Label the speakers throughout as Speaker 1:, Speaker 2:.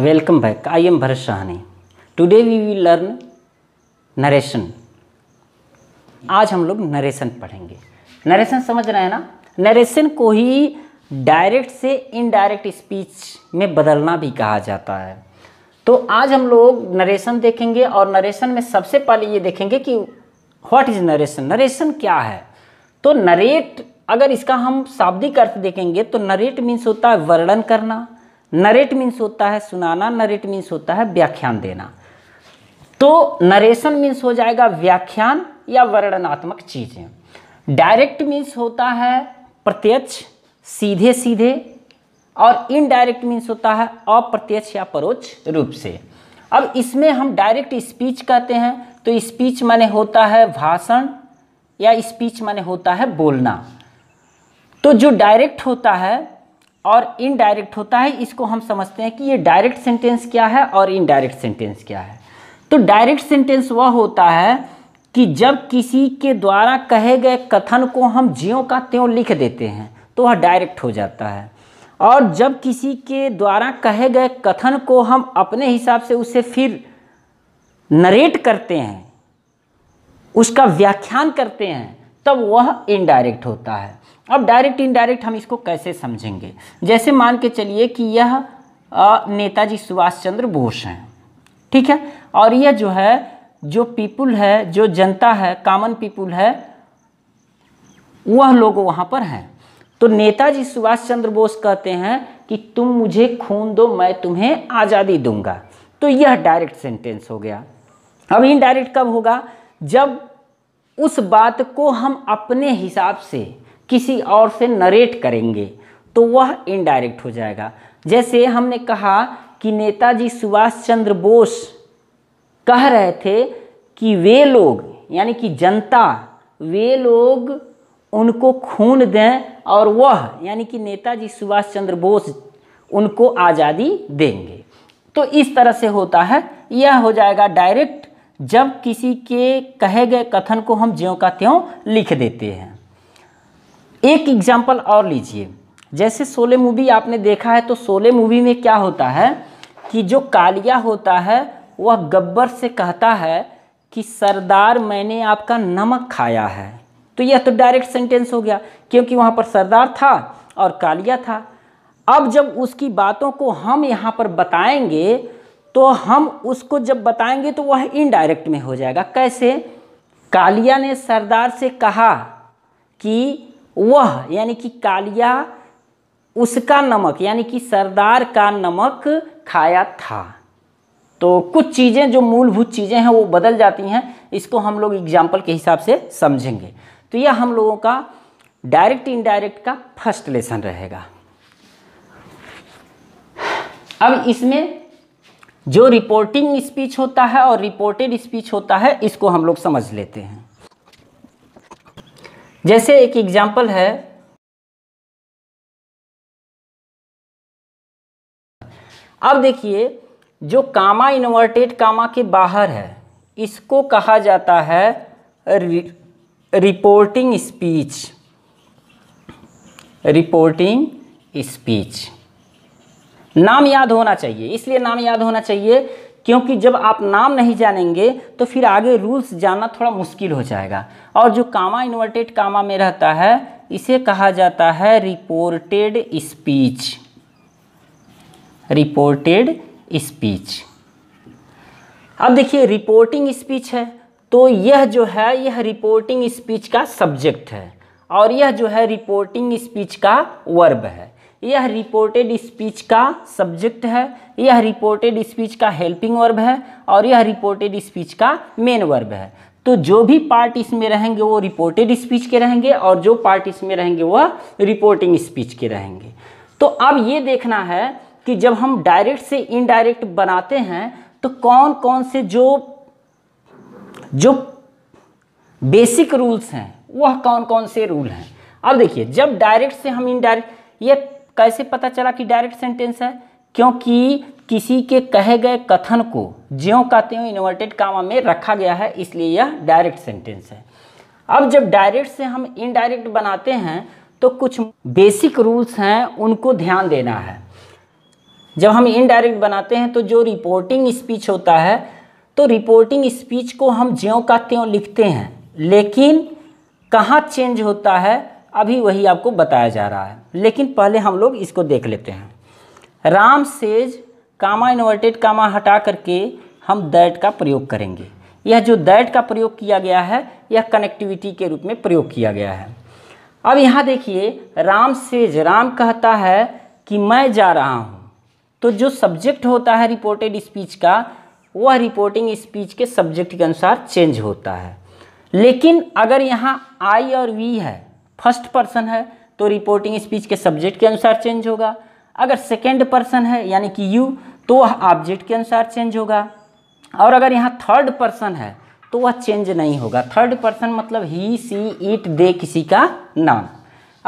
Speaker 1: welcome back I am Bharat Shahani today we will learn narration आज हम लोग नरेशन पढ़ेंगे नरेशन समझ रहे हैं ना नरेशन को ही डायरेक्ट से इनडायरेक्ट स्पीच में बदलना भी कहा जाता है तो आज हम लोग नरेशन देखेंगे और नरेशन में सबसे पहले ये देखेंगे कि व्हाट इज़ नरेशन नरेशन क्या है तो नरेट अगर इसका हम शाब्दिक अर्थ देखेंगे तो नरेट मीन्स होता है वर्णन करना नरेट मीन्स होता है सुनाना नरेट मीन्स होता है व्याख्यान देना तो नरेशन मीन्स हो जाएगा व्याख्यान या वर्णनात्मक चीज़ें डायरेक्ट मीन्स होता है प्रत्यक्ष सीधे सीधे और इनडायरेक्ट मीन्स होता है अप्रत्यक्ष या परोक्ष रूप से अब इसमें हम डायरेक्ट स्पीच कहते हैं तो स्पीच माने होता है भाषण या स्पीच माने होता है बोलना तो जो डायरेक्ट होता है और इनडायरेक्ट होता है इसको हम समझते हैं कि ये डायरेक्ट सेंटेंस क्या है और इनडायरेक्ट सेंटेंस क्या है तो डायरेक्ट सेंटेंस वह होता है कि जब किसी के द्वारा कहे गए कथन को हम ज्यों का त्यों लिख देते हैं तो वह डायरेक्ट हो जाता है और जब किसी के द्वारा कहे गए कथन को हम अपने हिसाब से उसे फिर नरेट करते हैं उसका व्याख्यान करते हैं तब वह इनडायरेक्ट होता है अब डायरेक्ट इनडायरेक्ट हम इसको कैसे समझेंगे जैसे मान के चलिए कि यह नेताजी सुभाष चंद्र बोस हैं ठीक है और यह जो है जो पीपुल है जो जनता है कॉमन पीपुल है वह लोग वहाँ पर हैं तो नेताजी सुभाष चंद्र बोस कहते हैं कि तुम मुझे खून दो मैं तुम्हें आज़ादी दूंगा तो यह डायरेक्ट सेंटेंस हो गया अब इनडायरेक्ट कब होगा जब उस बात को हम अपने हिसाब से किसी और से नरेट करेंगे तो वह इनडायरेक्ट हो जाएगा जैसे हमने कहा कि नेताजी सुभाष चंद्र बोस कह रहे थे कि वे लोग यानी कि जनता वे लोग उनको खून दें और वह यानी कि नेताजी सुभाष चंद्र बोस उनको आज़ादी देंगे तो इस तरह से होता है यह हो जाएगा डायरेक्ट जब किसी के कहे गए कथन को हम ज्यों का त्यों लिख देते हैं एक एग्जाम्पल और लीजिए जैसे सोले मूवी आपने देखा है तो सोले मूवी में क्या होता है कि जो कालिया होता है वह गब्बर से कहता है कि सरदार मैंने आपका नमक खाया है तो यह तो डायरेक्ट सेंटेंस हो गया क्योंकि वहाँ पर सरदार था और कालिया था अब जब उसकी बातों को हम यहाँ पर बताएंगे तो हम उसको जब बताएंगे तो वह इनडायरेक्ट में हो जाएगा कैसे कालिया ने सरदार से कहा कि वह यानी कि कालिया उसका नमक यानी कि सरदार का नमक खाया था तो कुछ चीज़ें जो मूलभूत चीज़ें हैं वो बदल जाती हैं इसको हम लोग एग्जाम्पल के हिसाब से समझेंगे तो यह हम लोगों का डायरेक्ट इनडायरेक्ट का फर्स्ट लेसन रहेगा अब इसमें जो रिपोर्टिंग स्पीच होता है और रिपोर्टेड स्पीच होता है इसको हम लोग
Speaker 2: समझ लेते हैं जैसे एक एग्जाम्पल है अब देखिए
Speaker 1: जो कामा इन्वर्टेड कामा के बाहर है इसको कहा जाता है रि, रिपोर्टिंग स्पीच रिपोर्टिंग स्पीच नाम याद होना चाहिए इसलिए नाम याद होना चाहिए क्योंकि जब आप नाम नहीं जानेंगे तो फिर आगे रूल्स जानना थोड़ा मुश्किल हो जाएगा और जो कामा इन्वर्टेड कामा में रहता है इसे कहा जाता है रिपोर्टेड स्पीच रिपोर्टेड स्पीच अब देखिए रिपोर्टिंग स्पीच है तो यह जो है यह रिपोर्टिंग स्पीच का सब्जेक्ट है और यह जो है रिपोर्टिंग स्पीच का वर्ब है यह रिपोर्टेड स्पीच का सब्जेक्ट है यह रिपोर्टेड स्पीच का हेल्पिंग वर्ब है और यह रिपोर्टेड स्पीच का मेन वर्ब है तो जो भी पार्ट इसमें रहेंगे वो रिपोर्टेड स्पीच के रहेंगे और जो पार्ट इसमें रहेंगे वह रिपोर्टिंग स्पीच के रहेंगे तो अब ये देखना है कि जब हम डायरेक्ट से इनडायरेक्ट बनाते हैं तो कौन कौन से जो जो बेसिक रूल्स हैं वह कौन कौन से रूल हैं अब देखिए जब डायरेक्ट से हम इनडायरेक्ट ये कैसे पता चला कि डायरेक्ट सेंटेंस है क्योंकि किसी के कहे गए कथन को ज्यों का त्यों इन्वर्टेड कामा में रखा गया है इसलिए यह डायरेक्ट सेंटेंस है अब जब डायरेक्ट से हम इनडायरेक्ट बनाते हैं तो कुछ बेसिक रूल्स हैं उनको ध्यान देना है जब हम इनडायरेक्ट बनाते हैं तो जो रिपोर्टिंग स्पीच होता है तो रिपोर्टिंग स्पीच को हम ज्यों का त्यों लिखते हैं लेकिन कहाँ चेंज होता है अभी वही आपको बताया जा रहा है लेकिन पहले हम लोग इसको देख लेते हैं Ram says comma inverted comma हटा करके हम दैट का प्रयोग करेंगे यह जो दैट का प्रयोग किया गया है यह कनेक्टिविटी के रूप में प्रयोग किया गया है अब यहाँ देखिए राम सेज राम कहता है कि मैं जा रहा हूँ तो जो सब्जेक्ट होता है रिपोर्टेड स्पीच का वह रिपोर्टिंग स्पीच के सब्जेक्ट के अनुसार चेंज होता है लेकिन अगर यहाँ आई और वी है फर्स्ट पर्सन है तो रिपोर्टिंग स्पीच के सब्जेक्ट के अनुसार चेंज होगा अगर सेकेंड पर्सन है यानी कि यू तो वह ऑब्जेक्ट के अनुसार चेंज होगा और अगर यहाँ थर्ड पर्सन है तो वह चेंज नहीं होगा थर्ड पर्सन मतलब ही सी इट दे किसी का नाम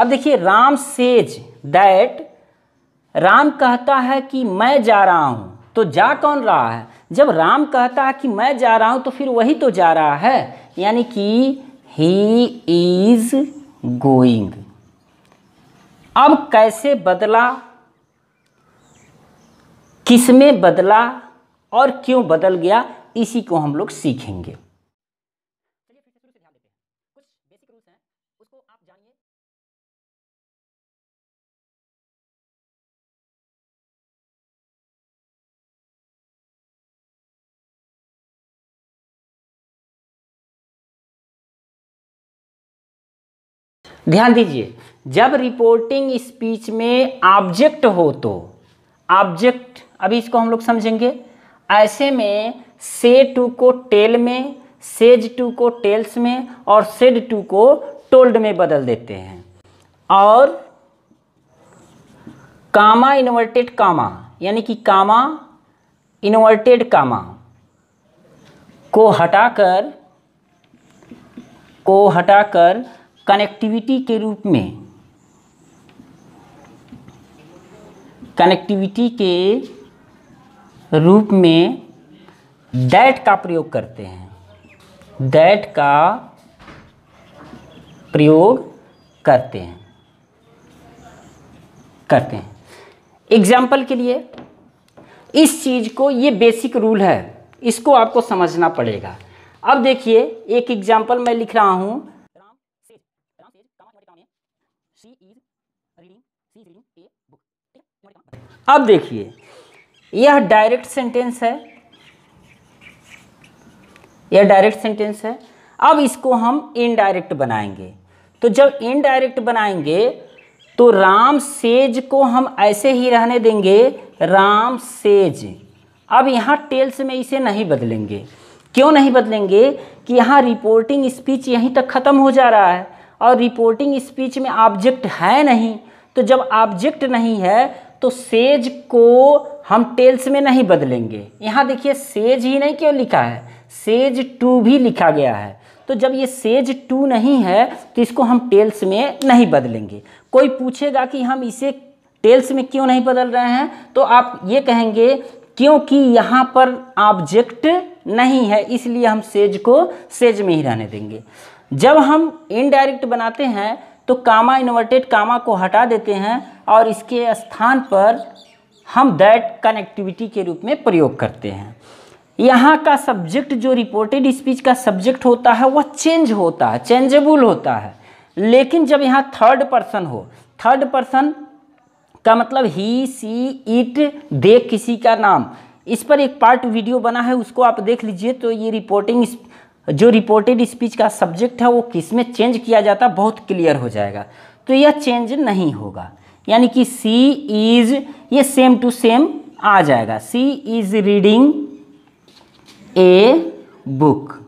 Speaker 1: अब देखिए राम सेज दैट राम कहता है कि मैं जा रहा हूँ तो जा कौन रहा है जब राम कहता है कि मैं जा रहा हूँ तो फिर वही तो जा रहा है यानी कि ही इज़ गोइंग अब कैसे बदला किस में बदला और क्यों बदल गया इसी को हम लोग सीखेंगे
Speaker 2: ध्यान दीजिए जब
Speaker 1: रिपोर्टिंग स्पीच में ऑब्जेक्ट हो तो ऑब्जेक्ट अभी इसको हम लोग समझेंगे ऐसे में से टू को टेल में सेज टू को टेल्स में और सेड टू को टोल्ड में बदल देते हैं और कामा इन्वर्टेड कामा यानी कि कामा इन्वर्टेड कामा को हटाकर को हटाकर कनेक्टिविटी के रूप में कनेक्टिविटी के रूप में डैट का प्रयोग करते हैं डैट का प्रयोग करते हैं करते हैं एग्जाम्पल के लिए इस चीज़ को ये बेसिक रूल है इसको आपको समझना पड़ेगा अब देखिए एक एग्जाम्पल मैं लिख रहा हूं अब देखिए यह डायरेक्ट सेंटेंस है यह डायरेक्ट सेंटेंस है अब इसको हम इनडायरेक्ट बनाएंगे तो जब इनडायरेक्ट बनाएंगे तो राम सेज को हम ऐसे ही रहने देंगे राम सेज अब यहाँ टेल्स में इसे नहीं बदलेंगे क्यों नहीं बदलेंगे कि यहाँ रिपोर्टिंग स्पीच यहीं तक ख़त्म हो जा रहा है और रिपोर्टिंग स्पीच में ऑब्जेक्ट है नहीं तो जब ऑब्जेक्ट नहीं है तो सेज को हम टेल्स में नहीं बदलेंगे यहाँ देखिए सेज ही नहीं क्यों लिखा है सेज टू भी लिखा गया है तो जब ये सेज टू नहीं है तो इसको हम टेल्स में नहीं बदलेंगे कोई पूछेगा कि हम इसे टेल्स में क्यों नहीं बदल रहे हैं तो आप ये कहेंगे क्योंकि यहाँ पर ऑब्जेक्ट नहीं है इसलिए हम सेज को सेज में ही रहने देंगे जब हम इनडायरेक्ट बनाते हैं तो कामा इन्वर्टेड कामा को हटा देते हैं और इसके स्थान पर हम दैट कनेक्टिविटी के रूप में प्रयोग करते हैं यहाँ का सब्जेक्ट जो रिपोर्टेड स्पीच का सब्जेक्ट होता है वह चेंज होता है चेंजेबल होता है लेकिन जब यहाँ थर्ड पर्सन हो थर्ड पर्सन का मतलब ही सी इट दे किसी का नाम इस पर एक पार्ट वीडियो बना है उसको आप देख लीजिए तो ये रिपोर्टिंग जो रिपोर्टेड स्पीच का सब्जेक्ट है वो किस में चेंज किया जाता बहुत क्लियर हो जाएगा तो यह चेंज नहीं होगा यानी कि सी इज ये सेम टू सेम आ जाएगा she is reading a book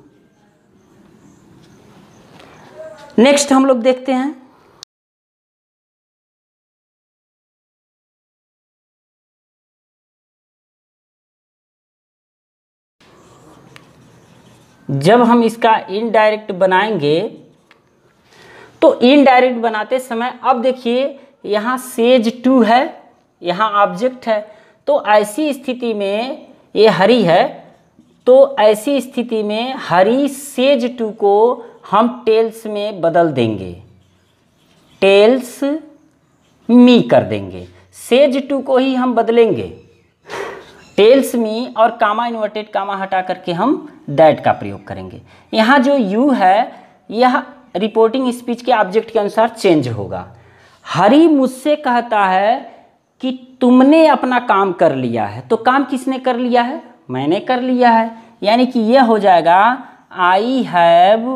Speaker 2: next हम लोग देखते हैं जब हम इसका
Speaker 1: इनडायरेक्ट बनाएंगे तो इनडायरेक्ट बनाते समय अब देखिए यहाँ सेज टू है यहाँ ऑब्जेक्ट है तो ऐसी स्थिति में ये हरी है तो ऐसी स्थिति में हरी सेज टू को हम टेल्स में बदल देंगे टेल्स मी कर देंगे सेज टू को ही हम बदलेंगे टेल्स मी और कामा इन्वर्टेड कामा हटा करके हम दैट का प्रयोग करेंगे यहाँ जो यू है यह रिपोर्टिंग स्पीच के ऑब्जेक्ट के अनुसार चेंज होगा हरी मुझसे कहता है कि तुमने अपना काम कर लिया है तो काम किसने कर लिया है मैंने कर लिया है यानी कि यह हो जाएगा आई हैव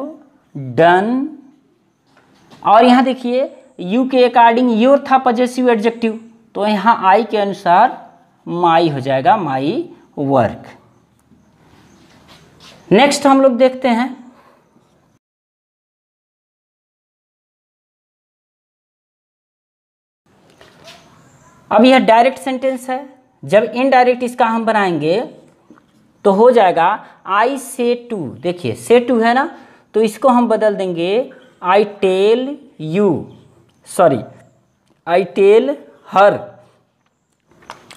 Speaker 1: डन और यहाँ देखिए यू के अकॉर्डिंग योर था पजेसिव एडजेक्टिव तो यहाँ आई के अनुसार माई हो जाएगा माई
Speaker 2: वर्क नेक्स्ट हम लोग देखते हैं अब यह डायरेक्ट सेंटेंस है जब इनडायरेक्ट इसका हम
Speaker 1: बनाएंगे तो हो जाएगा आई से टू देखिए से टू है ना तो इसको हम बदल देंगे I tell you sorry I tell her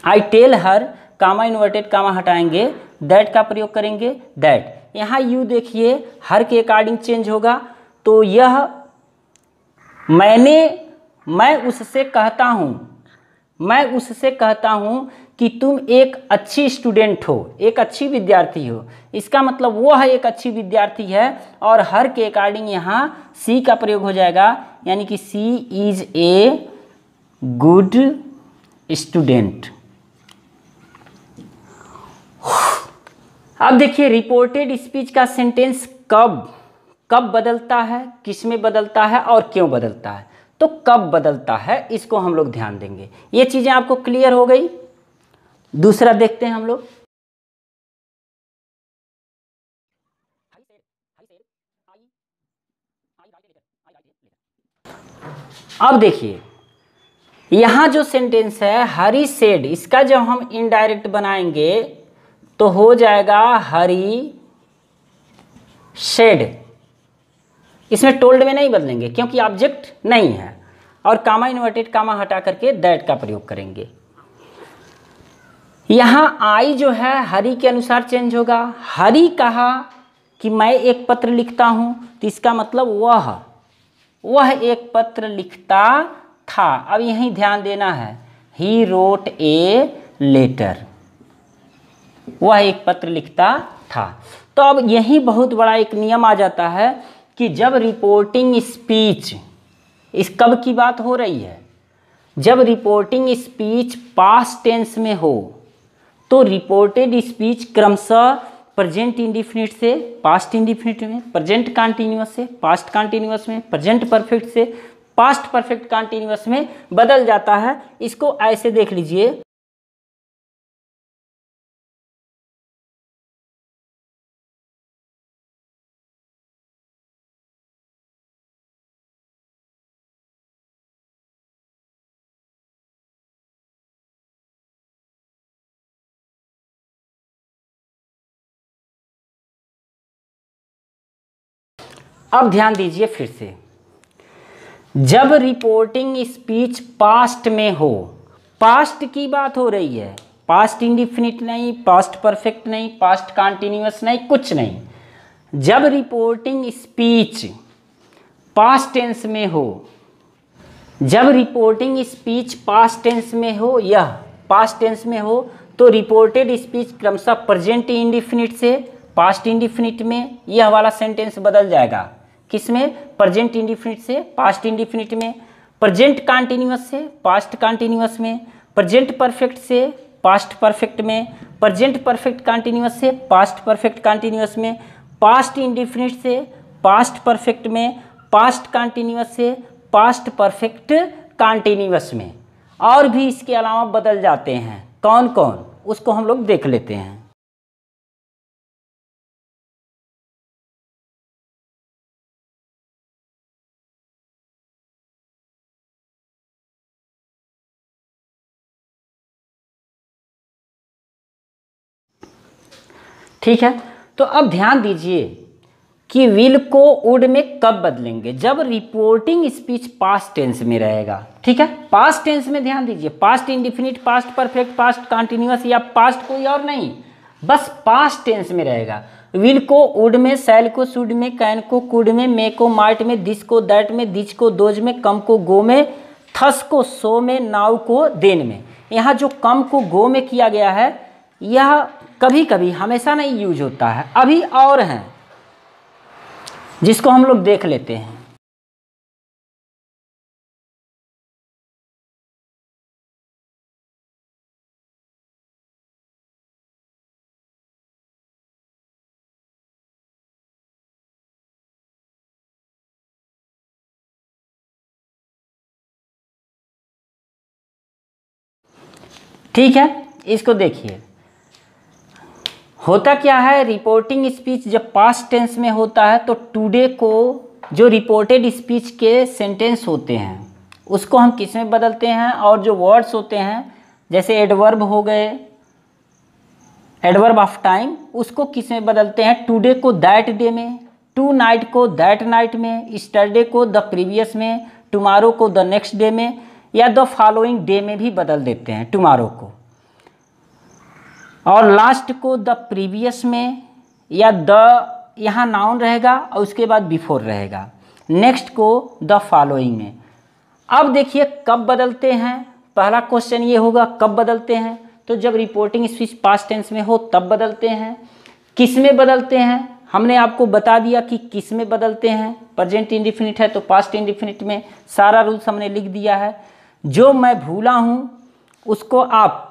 Speaker 1: I tell her comma inverted comma हटाएंगे दैट का प्रयोग करेंगे दैट यहाँ यू देखिए हर के अकॉर्डिंग चेंज होगा तो यह मैंने मैं उससे कहता हूँ मैं उससे कहता हूँ कि तुम एक अच्छी स्टूडेंट हो एक अच्छी विद्यार्थी हो इसका मतलब वो है एक अच्छी विद्यार्थी है और हर के अकॉर्डिंग यहाँ सी का प्रयोग हो जाएगा यानी कि she is a good student अब देखिए रिपोर्टेड स्पीच का सेंटेंस कब कब बदलता है किस में बदलता है और क्यों बदलता है तो कब बदलता है
Speaker 2: इसको हम लोग ध्यान देंगे ये चीज़ें आपको क्लियर हो गई दूसरा देखते हैं हम लोग अब देखिए
Speaker 1: यहां जो सेंटेंस है हरी सेड इसका जब हम इनडायरेक्ट बनाएंगे तो हो जाएगा हरी शेड इसमें टोल्ड में नहीं बदलेंगे क्योंकि ऑब्जेक्ट नहीं है और कामा इन्वर्टेड कामा हटा करके दैट का प्रयोग करेंगे यहां आई जो है हरी के अनुसार चेंज होगा हरी कहा कि मैं एक पत्र लिखता हूं तो इसका मतलब वह वह एक पत्र लिखता था अब यहीं ध्यान देना है ही रोट ए लेटर वह एक पत्र लिखता था तो अब यही बहुत बड़ा एक नियम आ जाता है कि जब रिपोर्टिंग स्पीच इस कब की बात हो रही है जब रिपोर्टिंग स्पीच पास टेंस में हो तो रिपोर्टेड स्पीच क्रमशः प्रेजेंट इंडिफिनिट से पास्ट इंडिफिनिट में प्रेजेंट कॉन्टिन्यूस से पास्ट कॉन्टिन्यूस में प्रेजेंट परफेक्ट से पास्ट परफेक्ट कॉन्टिन्यूस में
Speaker 2: बदल जाता है इसको ऐसे देख लीजिए अब ध्यान दीजिए फिर से जब रिपोर्टिंग स्पीच
Speaker 1: पास्ट में हो पास्ट की बात हो रही है पास्ट इंडिफिनिट नहीं पास्ट परफेक्ट नहीं पास्ट कॉन्टिन्यूस नहीं कुछ नहीं जब रिपोर्टिंग स्पीच पास्ट टेंस में हो जब रिपोर्टिंग स्पीच पास्ट टेंस में हो या पास्ट टेंस में हो तो रिपोर्टेड स्पीच क्रमशः प्रेजेंट इंडिफिनिट से पास्ट इंडिफिनिट में यह वाला सेंटेंस बदल जाएगा किस में प्रजेंट इंडिफिनिट से पास्ट इंडिफिनिट में प्रजेंट कॉन्टिन्यूस से पास्ट कॉन्टिन्यूस में प्रजेंट परफेक्ट से पास्ट परफेक्ट में प्रजेंट परफेक्ट कॉन्टिन्यूस से पास्ट परफेक्ट कॉन्टिन्यूस में पास्ट इंडिफिनिट से पास्ट परफेक्ट में पास्ट कॉन्टिन्यूस से पास्ट परफेक्ट कॉन्टिन्यूस
Speaker 2: में और भी इसके अलावा बदल जाते हैं कौन कौन उसको हम लोग देख लेते हैं ठीक है तो अब ध्यान दीजिए कि विल
Speaker 1: को उड में कब बदलेंगे जब रिपोर्टिंग स्पीच पास्ट टेंस में रहेगा ठीक है पास्ट टेंस में ध्यान दीजिए past indefinite past perfect past continuous या पास्ट कोई और नहीं बस पास्ट टेंस में रहेगा विल को उड में सेल को सुड में कैन को कुड में मे को मार्ट में दिस को दैट में दिच को दोज में कम को गो में थस को सो में नाव को देन में यहाँ जो कम को गो में किया गया है यह कभी कभी हमेशा नहीं यूज होता है अभी और हैं
Speaker 2: जिसको हम लोग देख लेते हैं ठीक है इसको देखिए
Speaker 1: होता क्या है रिपोर्टिंग स्पीच जब पास्ट टेंस में होता है तो टुडे को जो रिपोर्टेड स्पीच के सेंटेंस होते हैं उसको हम किस में बदलते हैं और जो वर्ड्स होते हैं जैसे एडवर्ब हो गए एडवर्ब ऑफ टाइम उसको किस में बदलते हैं टुडे को दैट डे में टू नाइट को दैट नाइट में स्टरडे को द प्रीवियस में टुमारो को द नेक्स्ट डे में या द फॉलोइंग डे में भी बदल देते हैं टुमारो को और लास्ट को द प्रीवियस में या द यहाँ नाउन रहेगा और उसके बाद बिफोर रहेगा नेक्स्ट को द फॉलोइंग में अब देखिए कब बदलते हैं पहला क्वेश्चन ये होगा कब बदलते हैं तो जब रिपोर्टिंग स्पीच पास्ट टेंस में हो तब बदलते हैं किस में बदलते हैं हमने आपको बता दिया कि किस में बदलते हैं प्रजेंट इंडिफिनिट है तो पास्ट इंडिफिनिट में सारा रूल्स हमने लिख दिया है जो मैं भूला हूँ उसको आप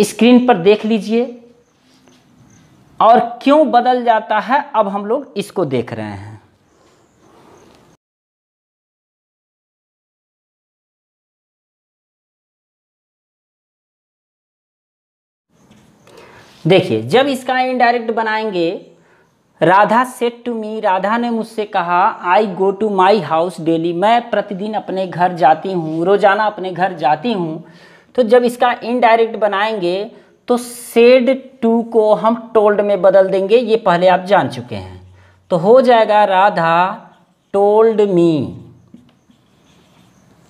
Speaker 1: स्क्रीन पर देख लीजिए
Speaker 2: और क्यों बदल जाता है अब हम लोग
Speaker 1: इसको देख रहे हैं
Speaker 2: देखिए जब इसका इनडायरेक्ट बनाएंगे Radha said to me Radha ने मुझसे
Speaker 1: कहा I go to my house daily मैं प्रतिदिन अपने घर जाती हूँ रोज़ाना अपने घर जाती हूँ तो जब इसका इनडायरेक्ट बनाएंगे तो सेड टू को हम टोल्ड में बदल देंगे ये पहले आप जान चुके हैं तो हो जाएगा Radha told me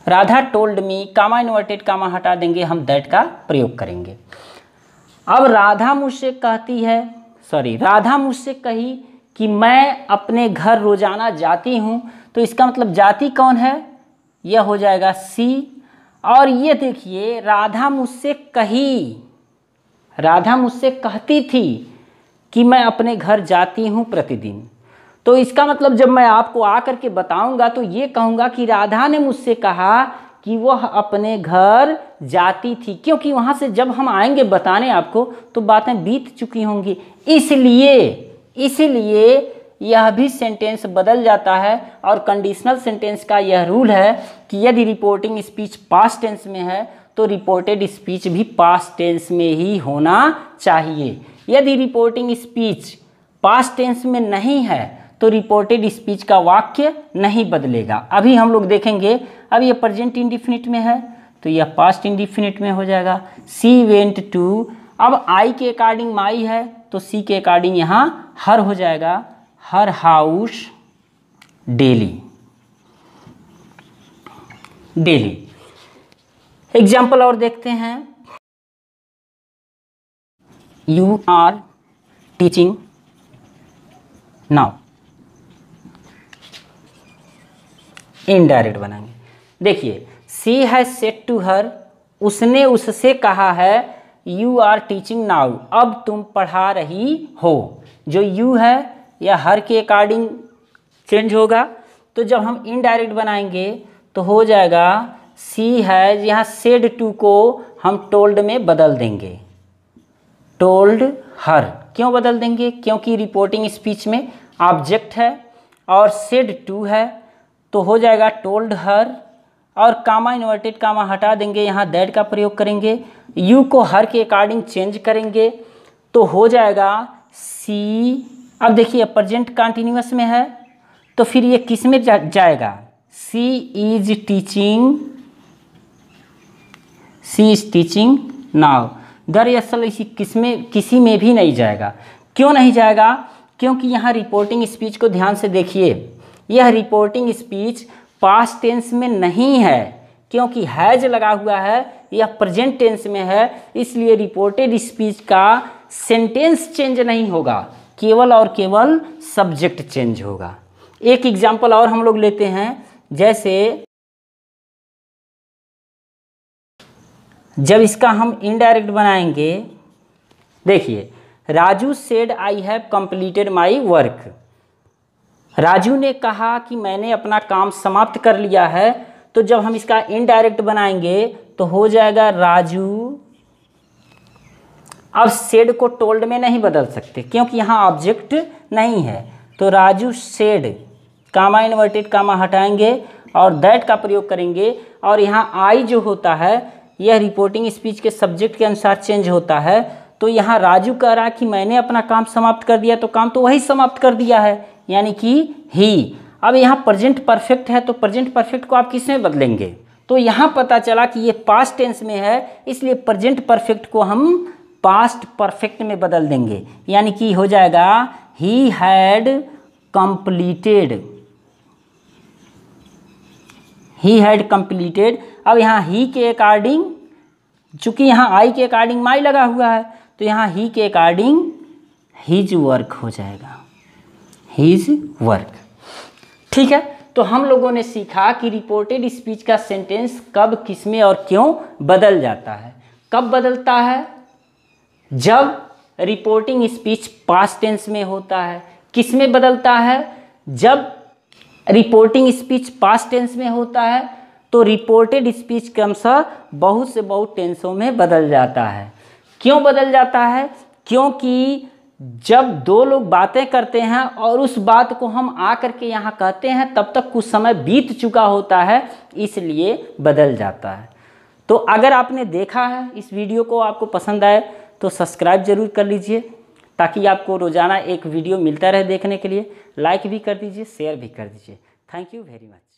Speaker 1: Radha told me comma inverted comma हटा देंगे हम दैट का प्रयोग करेंगे अब राधा मुझसे कहती है सॉरी राधा मुझसे कही कि मैं अपने घर रोजाना जाती हूं तो इसका मतलब जाती कौन है यह हो जाएगा सी और ये देखिए राधा मुझसे कही राधा मुझसे कहती थी कि मैं अपने घर जाती हूँ प्रतिदिन तो इसका मतलब जब मैं आपको आ करके बताऊंगा तो ये कहूँगा कि राधा ने मुझसे कहा कि वह अपने घर जाती थी क्योंकि वहाँ से जब हम आएंगे बताने आपको तो बातें बीत चुकी होंगी इसलिए इसलिए यह भी सेंटेंस बदल जाता है और कंडीशनल सेंटेंस का यह रूल है कि यदि रिपोर्टिंग स्पीच पास्ट टेंस में है तो रिपोर्टेड स्पीच भी पास्ट टेंस में ही होना चाहिए यदि रिपोर्टिंग स्पीच पास्ट टेंस में नहीं है तो रिपोर्टेड स्पीच का वाक्य नहीं बदलेगा अभी हम लोग देखेंगे अब यह प्रेजेंट इंडिफिनिट में है तो यह पास्ट इंडिफिनिट में हो जाएगा सी वेंट टू अब आई के अकॉर्डिंग माई है तो सी के अकॉर्डिंग यहाँ हर हो जाएगा her house daily daily example और देखते हैं you are teaching now indirect बनाएंगे देखिए she has said to her उसने उससे कहा है यू आर टीचिंग नाउ अब तुम पढ़ा रही हो जो यू है या हर के अकॉर्डिंग चेंज होगा तो जब हम इनडायरेक्ट बनाएंगे तो हो जाएगा सी है यहाँ सेड टू को हम टोल्ड में बदल देंगे टोल्ड हर क्यों बदल देंगे क्योंकि रिपोर्टिंग स्पीच में ऑब्जेक्ट है और सेड टू है तो हो जाएगा टोल्ड हर और कामा इन्वर्टेड कामा हटा देंगे यहाँ दैट का प्रयोग करेंगे यू को हर के अकॉर्डिंग चेंज करेंगे तो हो जाएगा सी अब देखिए प्रजेंट कंटिन्यूस में है तो फिर ये किस में जा, जाएगा she is teaching she is teaching now दरअसल इसी किस में किसी में भी नहीं जाएगा क्यों नहीं जाएगा क्योंकि यहाँ रिपोर्टिंग स्पीच को ध्यान से देखिए यह रिपोर्टिंग स्पीच पास्ट टेंस में नहीं है क्योंकि हैज लगा हुआ है यह प्रेजेंट टेंस में है इसलिए रिपोर्टेड स्पीच का सेंटेंस चेंज नहीं होगा केवल और केवल सब्जेक्ट चेंज होगा एक एग्जाम्पल और हम लोग लेते हैं जैसे जब इसका हम इनडायरेक्ट बनाएंगे देखिए Raju said I have completed my work Raju ने कहा कि मैंने अपना काम समाप्त कर लिया है तो जब हम इसका इनडायरेक्ट बनाएंगे तो हो जाएगा राजू अब सेड को टोल्ड में नहीं बदल सकते क्योंकि यहाँ ऑब्जेक्ट नहीं है तो Raju said comma inverted comma हटाएंगे और दैट का प्रयोग करेंगे और यहाँ आई जो होता है यह रिपोर्टिंग स्पीच के सब्जेक्ट के अनुसार चेंज होता है तो यहाँ राजू कह रहा है कि मैंने अपना काम समाप्त कर दिया तो काम तो वही समाप्त कर दिया है यानी कि ही अब यहाँ प्रजेंट परफेक्ट है तो प्रजेंट परफेक्ट को आप किस में बदलेंगे तो यहाँ पता चला कि ये पास्ट टेंस में है इसलिए प्रजेंट परफेक्ट को हम पास्ट परफेक्ट में बदल देंगे यानी कि हो जाएगा he had completed he had completed अब यहाँ ही के अकॉर्डिंग चूँकि यहाँ आई के अकॉर्डिंग माई लगा हुआ है तो यहाँ ही के अकॉर्डिंग हीज वर्क हो जाएगा हीज वर्क ठीक है तो हम लोगों ने सीखा कि रिपोर्टेड स्पीच का सेंटेंस कब किस में और क्यों बदल जाता है कब बदलता है जब रिपोर्टिंग स्पीच पास्ट टेंस में होता है किस में बदलता है जब रिपोर्टिंग स्पीच पास्ट टेंस में होता है तो रिपोर्टेड स्पीच क्रमशः बहुत से बहुत टेंसों में बदल जाता है क्यों बदल जाता है क्योंकि जब दो लोग बातें करते हैं और उस बात को हम आ करके यहाँ कहते हैं तब तक कुछ समय बीत चुका होता है इसलिए बदल जाता है तो अगर आपने देखा है इस वीडियो को आपको पसंद आए तो सब्सक्राइब जरूर कर लीजिए ताकि आपको रोज़ाना एक वीडियो मिलता रहे देखने के लिए लाइक भी कर दीजिए शेयर भी कर दीजिए थैंक यू वेरी मच